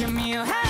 give me a hand.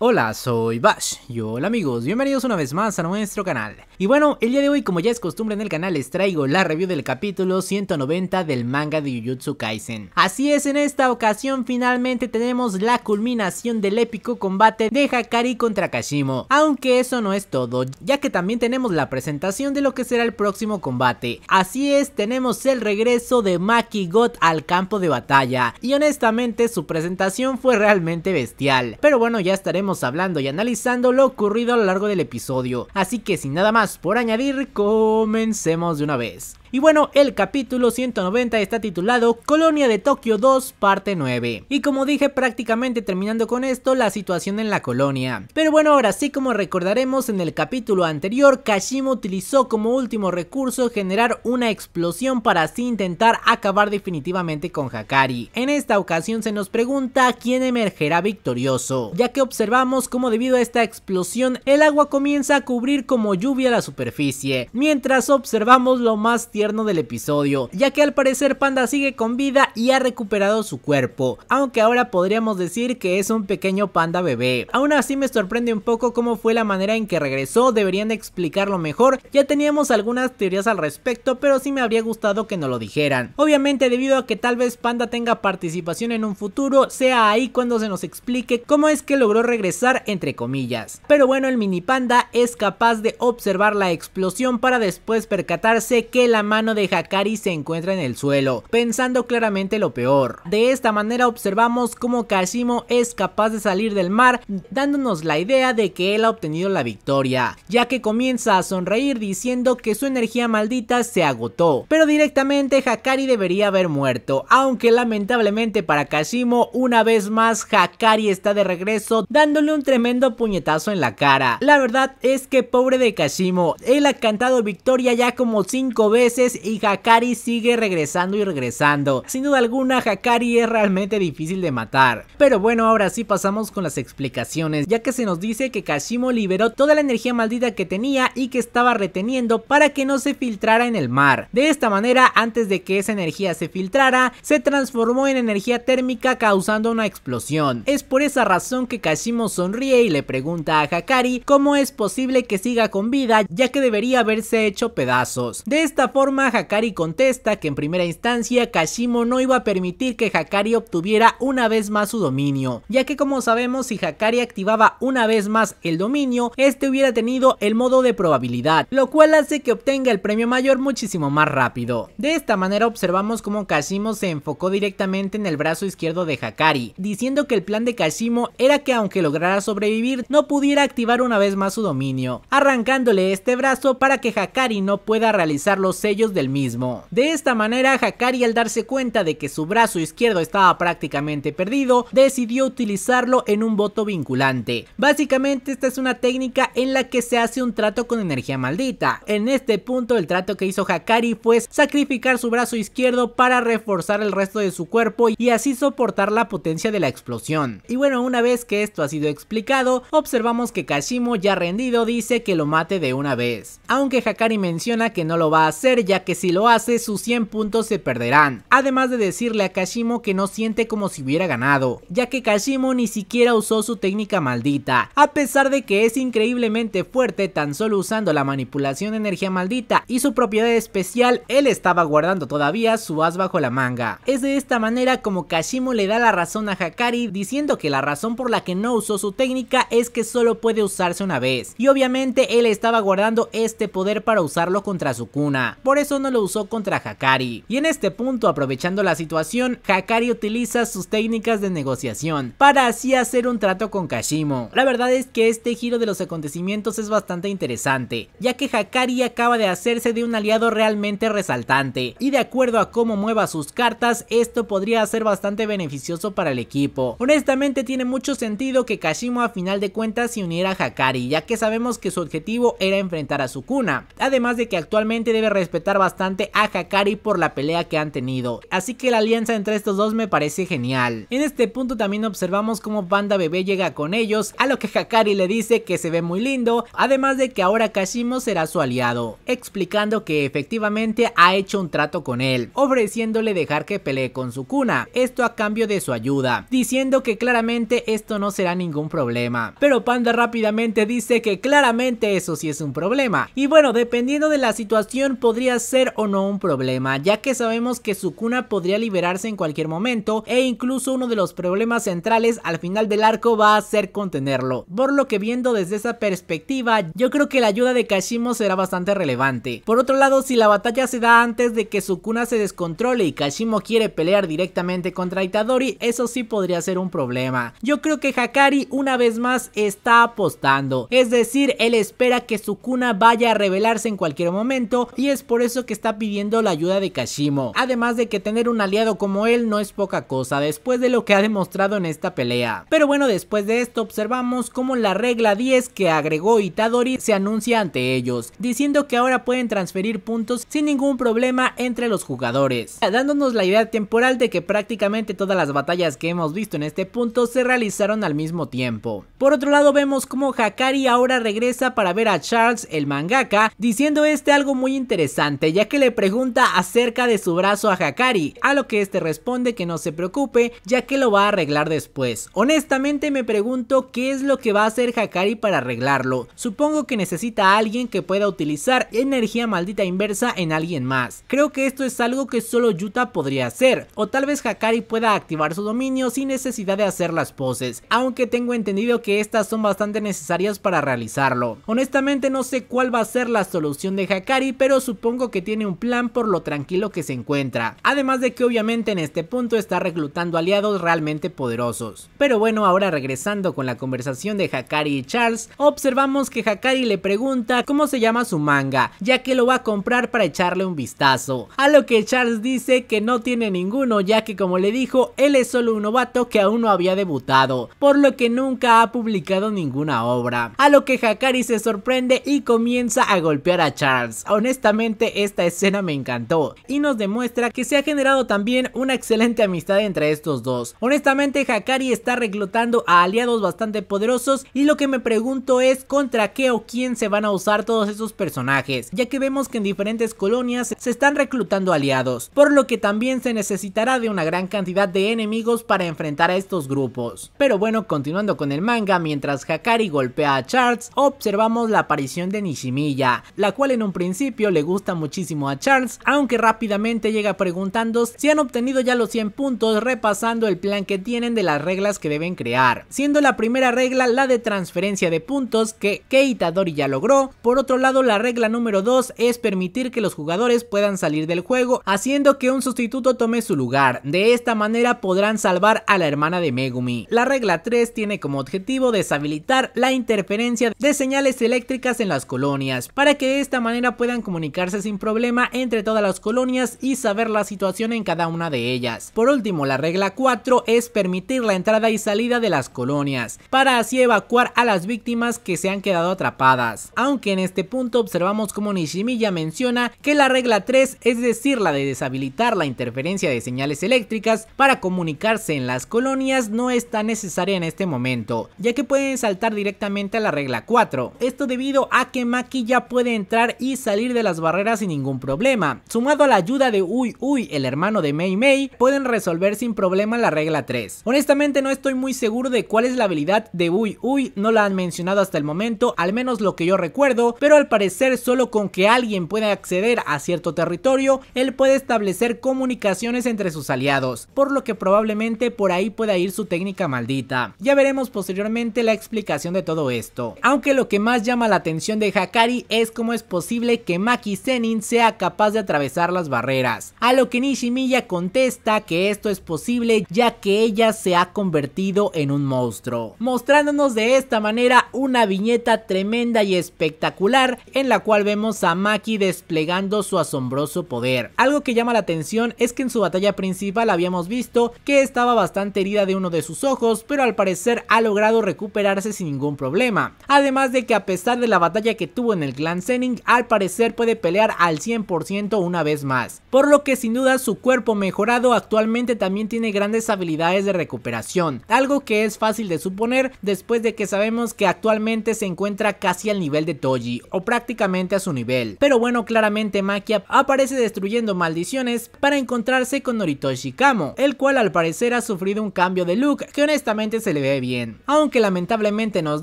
Hola, soy Bash y hola amigos, bienvenidos una vez más a nuestro canal. Y bueno, el día de hoy como ya es costumbre en el canal les traigo la review del capítulo 190 del manga de Jujutsu Kaisen. Así es, en esta ocasión finalmente tenemos la culminación del épico combate de Hakari contra Kashimo. Aunque eso no es todo, ya que también tenemos la presentación de lo que será el próximo combate. Así es, tenemos el regreso de Maki God al campo de batalla. Y honestamente su presentación fue realmente bestial. Pero bueno, ya estaremos hablando y analizando lo ocurrido a lo largo del episodio. Así que sin nada más por añadir, comencemos de una vez. Y bueno, el capítulo 190 está titulado Colonia de Tokio 2, parte 9. Y como dije, prácticamente terminando con esto, la situación en la colonia. Pero bueno, ahora sí, como recordaremos en el capítulo anterior, Kashima utilizó como último recurso generar una explosión para así intentar acabar definitivamente con Hakari. En esta ocasión se nos pregunta quién emergerá victorioso, ya que observamos cómo debido a esta explosión el agua comienza a cubrir como lluvia la superficie, mientras observamos lo más del episodio, ya que al parecer Panda sigue con vida y ha recuperado su cuerpo, aunque ahora podríamos decir que es un pequeño panda bebé. Aún así me sorprende un poco cómo fue la manera en que regresó, deberían explicarlo mejor, ya teníamos algunas teorías al respecto, pero sí me habría gustado que no lo dijeran. Obviamente debido a que tal vez Panda tenga participación en un futuro, sea ahí cuando se nos explique cómo es que logró regresar entre comillas. Pero bueno, el mini panda es capaz de observar la explosión para después percatarse que la mano de Hakari se encuentra en el suelo, pensando claramente lo peor. De esta manera observamos cómo Kashimo es capaz de salir del mar, dándonos la idea de que él ha obtenido la victoria, ya que comienza a sonreír diciendo que su energía maldita se agotó. Pero directamente Hakari debería haber muerto, aunque lamentablemente para Kashimo, una vez más Hakari está de regreso dándole un tremendo puñetazo en la cara. La verdad es que pobre de Kashimo, él ha cantado victoria ya como 5 veces y Hakari sigue regresando y regresando. Sin duda alguna, Hakari es realmente difícil de matar. Pero bueno, ahora sí pasamos con las explicaciones, ya que se nos dice que Kashimo liberó toda la energía maldita que tenía y que estaba reteniendo para que no se filtrara en el mar. De esta manera, antes de que esa energía se filtrara, se transformó en energía térmica causando una explosión. Es por esa razón que Kashimo sonríe y le pregunta a Hakari cómo es posible que siga con vida, ya que debería haberse hecho pedazos. De esta forma, Hakari contesta que en primera instancia Kashimo no iba a permitir que Hakari obtuviera una vez más su dominio, ya que como sabemos si Hakari activaba una vez más el dominio, este hubiera tenido el modo de probabilidad, lo cual hace que obtenga el premio mayor muchísimo más rápido. De esta manera observamos cómo Kashimo se enfocó directamente en el brazo izquierdo de Hakari, diciendo que el plan de Kashimo era que aunque lograra sobrevivir, no pudiera activar una vez más su dominio, arrancándole este brazo para que Hakari no pueda realizar los sellos del mismo. De esta manera, Hakari al darse cuenta de que su brazo izquierdo estaba prácticamente perdido, decidió utilizarlo en un voto vinculante. Básicamente esta es una técnica en la que se hace un trato con energía maldita. En este punto el trato que hizo Hakari fue sacrificar su brazo izquierdo para reforzar el resto de su cuerpo y así soportar la potencia de la explosión. Y bueno, una vez que esto ha sido explicado, observamos que Kashimo ya rendido dice que lo mate de una vez. Aunque Hakari menciona que no lo va a hacer ya que si lo hace sus 100 puntos se perderán, además de decirle a Kashimo que no siente como si hubiera ganado, ya que Kashimo ni siquiera usó su técnica maldita, a pesar de que es increíblemente fuerte tan solo usando la manipulación de energía maldita y su propiedad especial, él estaba guardando todavía su as bajo la manga. Es de esta manera como Kashimo le da la razón a Hakari diciendo que la razón por la que no usó su técnica es que solo puede usarse una vez, y obviamente él estaba guardando este poder para usarlo contra su cuna eso no lo usó contra Hakari. Y en este punto, aprovechando la situación, Hakari utiliza sus técnicas de negociación para así hacer un trato con Kashimo. La verdad es que este giro de los acontecimientos es bastante interesante, ya que Hakari acaba de hacerse de un aliado realmente resaltante, y de acuerdo a cómo mueva sus cartas, esto podría ser bastante beneficioso para el equipo. Honestamente tiene mucho sentido que Kashimo a final de cuentas se uniera a Hakari, ya que sabemos que su objetivo era enfrentar a Sukuna, además de que actualmente debe respetar bastante a Hakari por la pelea que han tenido, así que la alianza entre estos dos me parece genial. En este punto también observamos cómo Panda Bebé llega con ellos, a lo que Hakari le dice que se ve muy lindo, además de que ahora Kashimo será su aliado, explicando que efectivamente ha hecho un trato con él, ofreciéndole dejar que pelee con su cuna, esto a cambio de su ayuda, diciendo que claramente esto no será ningún problema. Pero Panda rápidamente dice que claramente eso sí es un problema, y bueno, dependiendo de la situación podría ser o no un problema, ya que sabemos que Sukuna podría liberarse en cualquier momento e incluso uno de los problemas centrales al final del arco va a ser contenerlo. Por lo que viendo desde esa perspectiva, yo creo que la ayuda de Kashimo será bastante relevante. Por otro lado, si la batalla se da antes de que Sukuna se descontrole y Kashimo quiere pelear directamente contra Itadori, eso sí podría ser un problema. Yo creo que Hakari una vez más está apostando, es decir, él espera que Sukuna vaya a revelarse en cualquier momento y es por por eso que está pidiendo la ayuda de Kashimo. Además de que tener un aliado como él no es poca cosa después de lo que ha demostrado en esta pelea. Pero bueno, después de esto observamos cómo la regla 10 que agregó Itadori se anuncia ante ellos, diciendo que ahora pueden transferir puntos sin ningún problema entre los jugadores, dándonos la idea temporal de que prácticamente todas las batallas que hemos visto en este punto se realizaron al mismo tiempo. Por otro lado vemos cómo Hakari ahora regresa para ver a Charles el mangaka, diciendo este algo muy interesante ya que le pregunta acerca de su brazo a Hakari, a lo que este responde que no se preocupe, ya que lo va a arreglar después. Honestamente me pregunto qué es lo que va a hacer Hakari para arreglarlo. Supongo que necesita a alguien que pueda utilizar energía maldita inversa en alguien más. Creo que esto es algo que solo Yuta podría hacer, o tal vez Hakari pueda activar su dominio sin necesidad de hacer las poses, aunque tengo entendido que estas son bastante necesarias para realizarlo. Honestamente no sé cuál va a ser la solución de Hakari, pero supongo que tiene un plan por lo tranquilo que se encuentra, además de que obviamente en este punto está reclutando aliados realmente poderosos. Pero bueno, ahora regresando con la conversación de Hakari y Charles, observamos que Hakari le pregunta cómo se llama su manga, ya que lo va a comprar para echarle un vistazo, a lo que Charles dice que no tiene ninguno ya que como le dijo, él es solo un novato que aún no había debutado, por lo que nunca ha publicado ninguna obra, a lo que Hakari se sorprende y comienza a golpear a Charles. Honestamente esta escena me encantó y nos demuestra que se ha generado también una excelente amistad entre estos dos. Honestamente Hakari está reclutando a aliados bastante poderosos y lo que me pregunto es contra qué o quién se van a usar todos esos personajes, ya que vemos que en diferentes colonias se están reclutando aliados, por lo que también se necesitará de una gran cantidad de enemigos para enfrentar a estos grupos. Pero bueno, continuando con el manga, mientras Hakari golpea a Charts observamos la aparición de Nishimiya, la cual en un principio le gusta muchísimo a Charles, aunque rápidamente llega preguntando si han obtenido ya los 100 puntos repasando el plan que tienen de las reglas que deben crear, siendo la primera regla la de transferencia de puntos que Keita Dori ya logró, por otro lado la regla número 2 es permitir que los jugadores puedan salir del juego haciendo que un sustituto tome su lugar, de esta manera podrán salvar a la hermana de Megumi. La regla 3 tiene como objetivo deshabilitar la interferencia de señales eléctricas en las colonias, para que de esta manera puedan comunicarse sin problema entre todas las colonias y saber la situación en cada una de ellas. Por último, la regla 4 es permitir la entrada y salida de las colonias, para así evacuar a las víctimas que se han quedado atrapadas. Aunque en este punto observamos como Nishimiya menciona que la regla 3, es decir, la de deshabilitar la interferencia de señales eléctricas para comunicarse en las colonias, no es tan necesaria en este momento, ya que pueden saltar directamente a la regla 4. Esto debido a que Maki ya puede entrar y salir de las barreras sin ningún problema. Sumado a la ayuda de Uy Uy, el hermano de Mei Mei, pueden resolver sin problema la regla 3. Honestamente no estoy muy seguro de cuál es la habilidad de Uy Uy, no la han mencionado hasta el momento, al menos lo que yo recuerdo, pero al parecer solo con que alguien pueda acceder a cierto territorio, él puede establecer comunicaciones entre sus aliados, por lo que probablemente por ahí pueda ir su técnica maldita. Ya veremos posteriormente la explicación de todo esto. Aunque lo que más llama la atención de Hakari es cómo es posible que maki se sea capaz de atravesar las barreras, a lo que Nishimiya contesta que esto es posible ya que ella se ha convertido en un monstruo, mostrándonos de esta manera una viñeta tremenda y espectacular en la cual vemos a Maki desplegando su asombroso poder. Algo que llama la atención es que en su batalla principal habíamos visto que estaba bastante herida de uno de sus ojos, pero al parecer ha logrado recuperarse sin ningún problema. Además de que a pesar de la batalla que tuvo en el clan Zenin al parecer puede pelear al 100% una vez más, por lo que sin duda su cuerpo mejorado actualmente también tiene grandes habilidades de recuperación, algo que es fácil de suponer después de que sabemos que actualmente se encuentra casi al nivel de Toji o prácticamente a su nivel. Pero bueno, claramente Makia aparece destruyendo maldiciones para encontrarse con Noritoshi Kamo, el cual al parecer ha sufrido un cambio de look que honestamente se le ve bien, aunque lamentablemente nos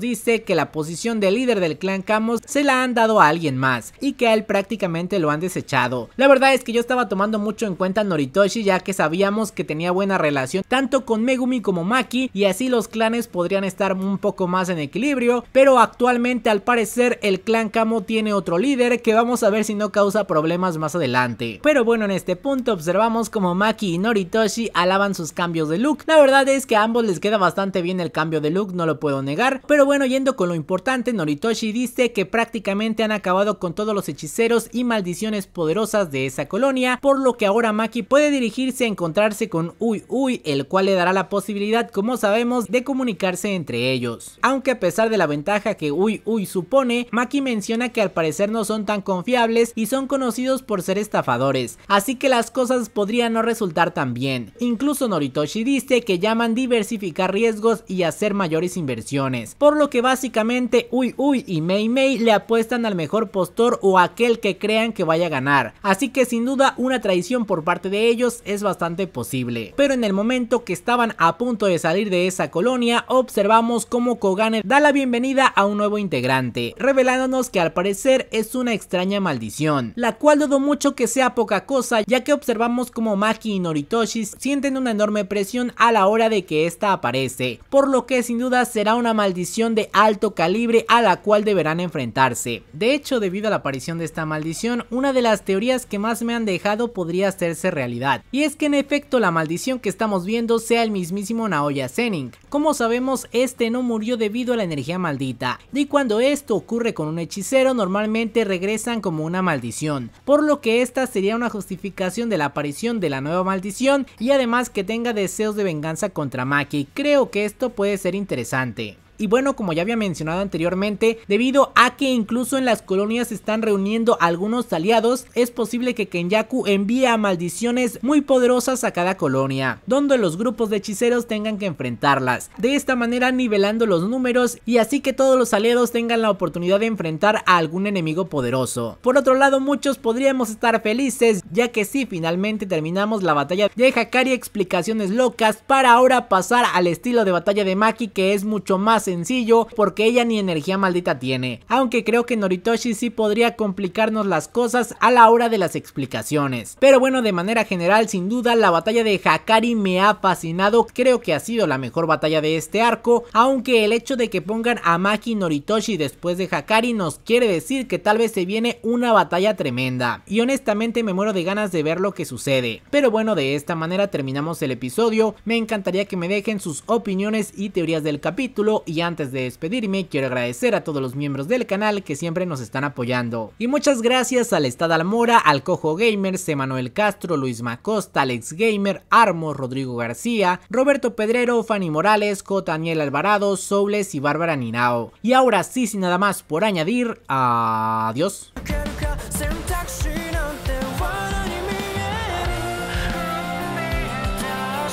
dice que la posición de líder del clan Kamos se la han dado a alguien más y que a él prácticamente lo han desechado. La verdad es que yo estaba tomando mucho en cuenta a Noritoshi ya que sabíamos que tenía buena relación tanto con Megumi como Maki y así los clanes podrían estar un poco más en equilibrio, pero actualmente al parecer el clan Kamo tiene otro líder que vamos a ver si no causa problemas más adelante. Pero bueno, en este punto observamos como Maki y Noritoshi alaban sus cambios de look. La verdad es que a ambos les queda bastante bien el cambio de look, no lo puedo negar, pero bueno, yendo con lo importante, Noritoshi dice que prácticamente han acabado con todos los hechiceros y maldiciones poderosas de esa colonia, por lo que ahora Maki puede dirigirse a encontrarse con Uy Uy, el cual le dará la posibilidad, como sabemos, de comunicarse entre ellos. Aunque a pesar de la ventaja que Uy Uy supone, Maki menciona que al parecer no son tan confiables y son conocidos por ser estafadores, así que las cosas podrían no resultar tan bien. Incluso Noritoshi dice que llaman diversificar riesgos y hacer mayores inversiones, por lo que básicamente Uy Uy y Mei Mei le apuestan al mejor postor o aquel que cree que vaya a ganar, así que sin duda una traición por parte de ellos es bastante posible. Pero en el momento que estaban a punto de salir de esa colonia, observamos cómo Kogane da la bienvenida a un nuevo integrante, revelándonos que al parecer es una extraña maldición, la cual dudo mucho que sea poca cosa ya que observamos como Maki y Noritoshi sienten una enorme presión a la hora de que esta aparece, por lo que sin duda será una maldición de alto calibre a la cual deberán enfrentarse. De hecho, debido a la aparición de esta maldición, una de las teorías que más me han dejado podría hacerse realidad, y es que en efecto la maldición que estamos viendo sea el mismísimo Naoya Zenin. Como sabemos, este no murió debido a la energía maldita, y cuando esto ocurre con un hechicero normalmente regresan como una maldición, por lo que esta sería una justificación de la aparición de la nueva maldición y además que tenga deseos de venganza contra Maki, creo que esto puede ser interesante. Y bueno, como ya había mencionado anteriormente, debido a que incluso en las colonias se están reuniendo algunos aliados, es posible que Kenyaku envíe maldiciones muy poderosas a cada colonia, donde los grupos de hechiceros tengan que enfrentarlas. De esta manera nivelando los números y así que todos los aliados tengan la oportunidad de enfrentar a algún enemigo poderoso. Por otro lado, muchos podríamos estar felices, ya que si finalmente terminamos la batalla de Hakari explicaciones locas para ahora pasar al estilo de batalla de Maki que es mucho más sencillo porque ella ni energía maldita tiene, aunque creo que Noritoshi sí podría complicarnos las cosas a la hora de las explicaciones. Pero bueno, de manera general, sin duda, la batalla de Hakari me ha fascinado, creo que ha sido la mejor batalla de este arco, aunque el hecho de que pongan a Maki Noritoshi después de Hakari nos quiere decir que tal vez se viene una batalla tremenda, y honestamente me muero de ganas de ver lo que sucede. Pero bueno, de esta manera terminamos el episodio, me encantaría que me dejen sus opiniones y teorías del capítulo y y antes de despedirme quiero agradecer a todos los miembros del canal que siempre nos están apoyando. Y muchas gracias al Estado Almora, al Cojo Gamers, Emanuel Castro, Luis Macosta, Alex Gamer, Armo, Rodrigo García, Roberto Pedrero, Fanny Morales, Cotaniel Daniel Alvarado, Soules y Bárbara Ninao. Y ahora sí, sin nada más por añadir, adiós.